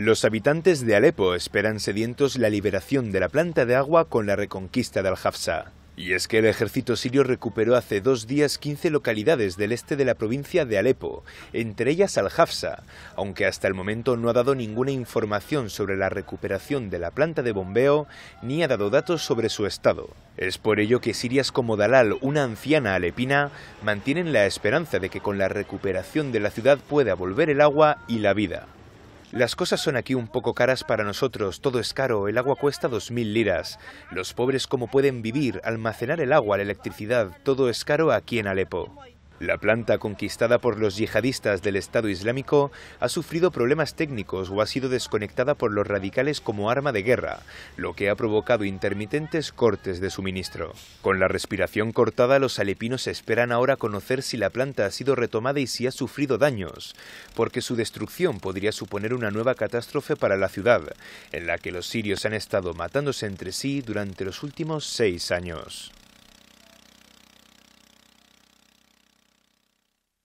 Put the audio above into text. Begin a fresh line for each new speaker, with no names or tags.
Los habitantes de Alepo esperan sedientos la liberación de la planta de agua con la reconquista de Al-Hafsa. Y es que el ejército sirio recuperó hace dos días 15 localidades del este de la provincia de Alepo, entre ellas Al-Hafsa, aunque hasta el momento no ha dado ninguna información sobre la recuperación de la planta de bombeo ni ha dado datos sobre su estado. Es por ello que sirias como Dalal, una anciana alepina, mantienen la esperanza de que con la recuperación de la ciudad pueda volver el agua y la vida. Las cosas son aquí un poco caras para nosotros, todo es caro, el agua cuesta 2.000 liras. Los pobres cómo pueden vivir, almacenar el agua, la electricidad, todo es caro aquí en Alepo. La planta conquistada por los yihadistas del Estado Islámico ha sufrido problemas técnicos o ha sido desconectada por los radicales como arma de guerra, lo que ha provocado intermitentes cortes de suministro. Con la respiración cortada, los alepinos esperan ahora conocer si la planta ha sido retomada y si ha sufrido daños, porque su destrucción podría suponer una nueva catástrofe para la ciudad, en la que los sirios han estado matándose entre sí durante los últimos seis años.